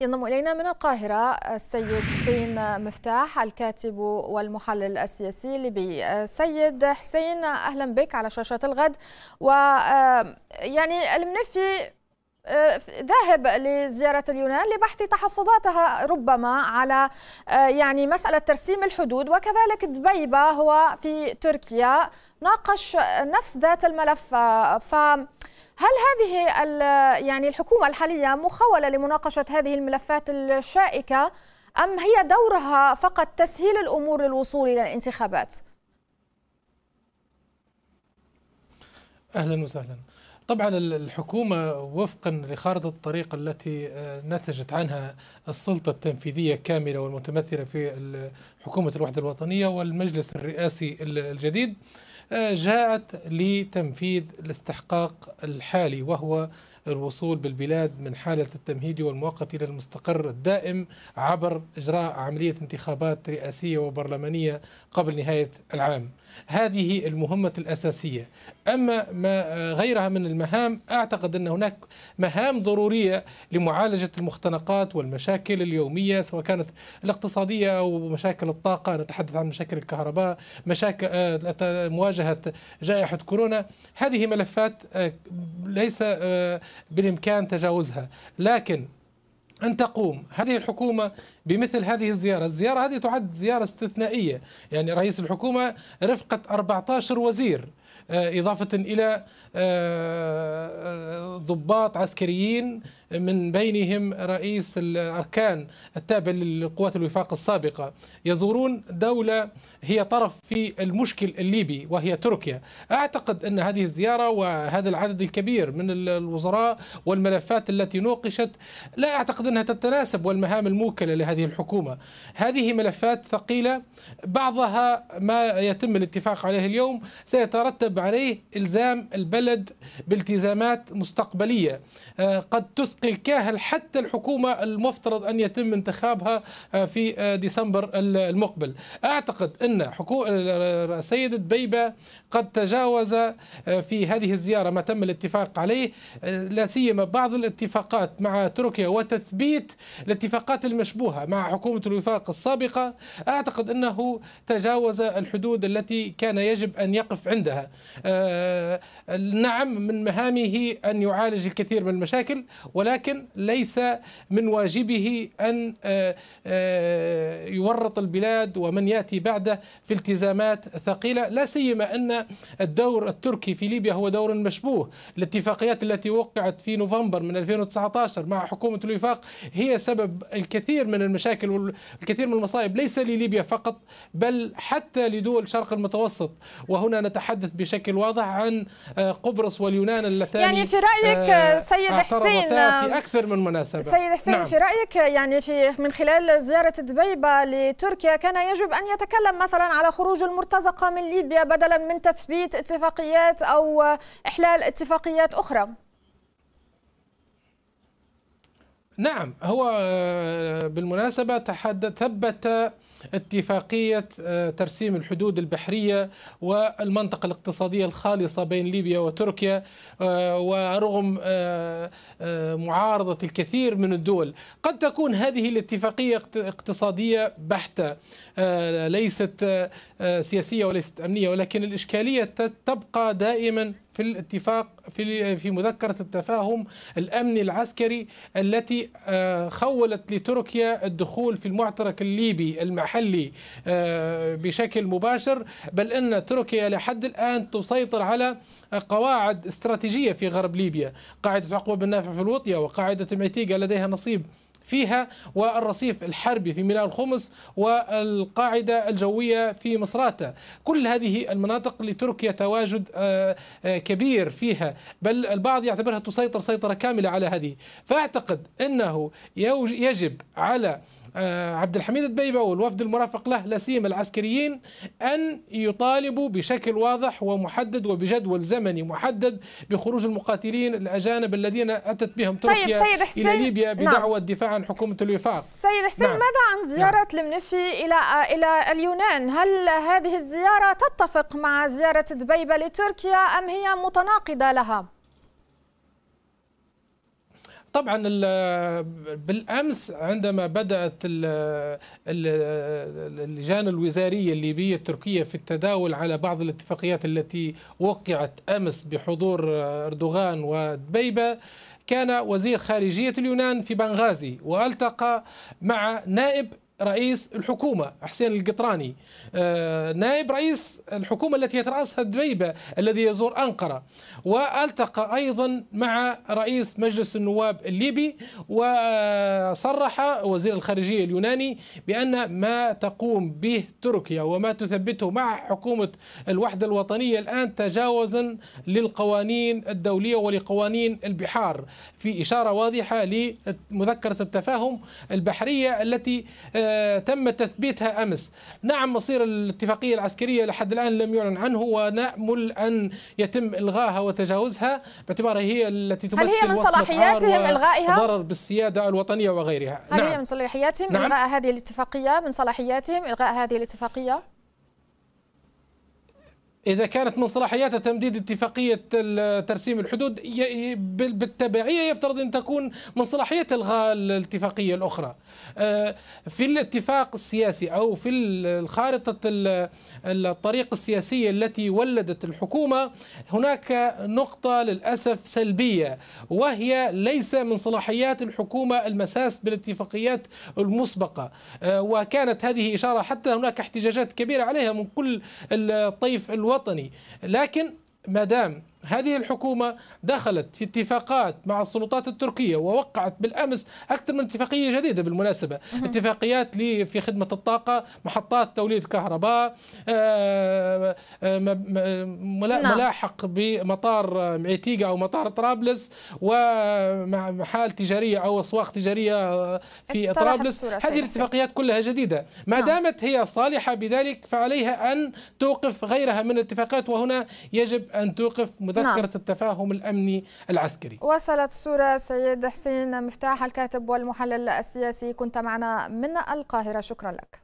ينضم إلينا من القاهرة السيد حسين مفتاح الكاتب والمحلل السياسي الليبي سيد حسين أهلا بك على شاشة الغد و آه، يعني المنفي آه، ذاهب لزيارة اليونان لبحث تحفظاتها ربما على آه، يعني مسألة ترسيم الحدود وكذلك دبيبة هو في تركيا ناقش نفس ذات الملف ف هل هذه يعني الحكومة الحالية مخولة لمناقشة هذه الملفات الشائكة أم هي دورها فقط تسهيل الأمور للوصول إلى الانتخابات؟ أهلا وسهلا طبعا الحكومة وفقا لخارطة الطريق التي آه، نتجت عنها السلطة التنفيذية كاملة والمتمثلة في حكومة الوحدة الوطنية والمجلس الرئاسي الجديد جاءت لتنفيذ الاستحقاق الحالي وهو الوصول بالبلاد من حالة التمهيد والمؤقت إلى المستقر الدائم عبر إجراء عملية انتخابات رئاسية وبرلمانية قبل نهاية العام هذه المهمة الأساسية أما ما غيرها من المهام أعتقد أن هناك مهام ضرورية لمعالجة المختنقات والمشاكل اليومية سواء كانت الاقتصادية أو مشاكل الطاقة نتحدث عن مشاكل الكهرباء مشاكل مواجهة مواجهة جائحة كورونا هذه ملفات آه، ليس آه، بالإمكان تجاوزها لكن أن تقوم هذه الحكومة بمثل هذه الزيارة الزيارة هذه تعد زيارة استثنائية يعني رئيس الحكومة رفقة 14 وزير آه، إضافة إلى آه، آه، ضباط عسكريين من بينهم رئيس الأركان التابع للقوات الوفاق السابقة يزورون دولة هي طرف في المشكل الليبي وهي تركيا أعتقد أن هذه الزيارة وهذا العدد الكبير من الوزراء والملفات التي نوقشت لا أعتقد أنها تتناسب والمهام الموكلة لهذه الحكومة هذه ملفات ثقيلة بعضها ما يتم الاتفاق عليه اليوم سيترتب يترتب عليه إلزام البلد بالتزامات مستقبلية آه، قد تثقل كاهل حتى الحكومة المفترض أن يتم انتخابها آه، في آه، ديسمبر المقبل أعتقد أن السيد دبيبه قد تجاوز في هذه الزيارة ما تم الاتفاق عليه لا سيما بعض الاتفاقات مع تركيا وتثبيت الاتفاقات المشبوهة مع حكومة الوفاق السابقة أعتقد أنه تجاوز الحدود التي كان يجب أن يقف عندها آه، نعم من مهامه أن يعالج الكثير من المشاكل ولكن ليس من واجبه أن آه، آه، يورط البلاد ومن يأتي بعده في التزامات ثقيلة لا سيما أن الدور التركي في ليبيا هو دور مشبوه الاتفاقيات التي وقعت في نوفمبر من 2019 مع حكومة الوفاق هي سبب الكثير من المشاكل والكثير من المصائب ليس لليبيا فقط بل حتى لدول شرق المتوسط وهنا نتحدث بشكل واضح عن آه، قبرص واليونان اللتان يعني في رايك آه، آه، سيد حسين في اكثر من مناسبه سيد حسين نعم. في رايك يعني في من خلال زياره دبيبه لتركيا كان يجب ان يتكلم مثلا على خروج المرتزقه من ليبيا بدلا من تثبيت اتفاقيات او احلال اتفاقيات اخرى نعم هو آه، بالمناسبة تحدث ثبت اتفاقية آه، ترسيم الحدود البحرية والمنطقة الاقتصادية الخالصة بين ليبيا وتركيا آه، ورغم معارضة الكثير من الدول قد تكون هذه الاتفاقية اقتصادية بحتة ليست سياسية وليست أمنية ولكن الإشكالية تبقى دائما في الاتفاق في في مذكره التفاهم الامني العسكري التي آه، خولت لتركيا الدخول في المعترك الليبي المحلي آه، بشكل مباشر بل ان تركيا لحد الان تسيطر على قواعد استراتيجيه في غرب ليبيا، قاعده عقوب النافع في الوطيه وقاعده الميتيقه لديها نصيب فيها والرصيف الحربي في ميناء الخمس والقاعدة الجوية في مصراتة كل هذه المناطق لتركيا تواجد آه، آه، كبير فيها بل البعض يعتبرها تسيطر سيطرة كاملة على هذه فأعتقد أنه يجب على آه، عبد الحميد الدبيبه والوفد المرافق له لا سيما العسكريين ان يطالبوا بشكل واضح ومحدد وبجدول زمني محدد بخروج المقاتلين الاجانب الذين اتت بهم طيب، تركيا طيب سيد حسين الى ليبيا بدعوة نعم. الدفاع عن حكومه الوفاق سيد حسين نعم. ماذا عن نعم. زياره نعم. المنفي الى الى اليونان هل هذه الزياره تتفق مع زياره دبيبه لتركيا ام هي متناقضه لها طبعا بالامس عندما بدات اللجان الوزاريه الليبيه التركيه في التداول على بعض الاتفاقيات التي وقعت امس بحضور اردوغان ودبيبه كان وزير خارجيه اليونان في بنغازي والتقى مع نائب رئيس الحكومة حسين القطراني آه، نائب رئيس الحكومة التي يترأسها الدبيبة الذي يزور أنقرة والتقى أيضا مع رئيس مجلس النواب الليبي وصرح وزير الخارجية اليوناني بأن ما تقوم به تركيا وما تثبته مع حكومة الوحدة الوطنية الآن تجاوزا للقوانين الدولية ولقوانين البحار في إشارة واضحة لمذكرة التفاهم البحرية التي آه، تم تثبيتها أمس نعم مصير الاتفاقية العسكرية لحد الآن لم يعلن عنه ونأمل أن يتم إلغاها وتجاوزها باعتبارها هي التي تمثل هل هي من صلاحياتهم إلغائها؟ ضرر بالسيادة الوطنية وغيرها هل نعم. هي من صلاحياتهم نعم. إلغاء هذه الاتفاقية من صلاحياتهم إلغاء هذه الاتفاقية؟ إذا كانت من صلاحياتها تمديد اتفاقية ترسيم الحدود بالتبعية يفترض أن تكون من صلاحية إلغاء الاتفاقية الأخرى آه، في الاتفاق السياسي أو في الخارطة الطريق السياسية التي ولدت الحكومة هناك نقطة للأسف سلبية وهي ليس من صلاحيات الحكومة المساس بالاتفاقيات المسبقة آه، وكانت هذه إشارة حتى هناك احتجاجات كبيرة عليها من كل الطيف الوطني الوطني لكن ما دام هذه الحكومة دخلت في اتفاقات مع السلطات التركية ووقعت بالأمس أكثر من اتفاقية جديدة بالمناسبة اتفاقيات في خدمة الطاقة محطات توليد كهرباء آه، آه، آه، نعم. ملاحق بمطار معيتيقة أو مطار طرابلس ومحال تجارية أو أسواق تجارية في طرابلس هذه الاتفاقيات كلها جديدة ما نعم. دامت هي صالحة بذلك فعليها أن توقف غيرها من الاتفاقات وهنا يجب أن توقف نعم. مذكرة نعم. التفاهم الأمني العسكري وصلت الصورة سيد حسين مفتاح الكاتب والمحلل السياسي كنت معنا من القاهرة شكرا لك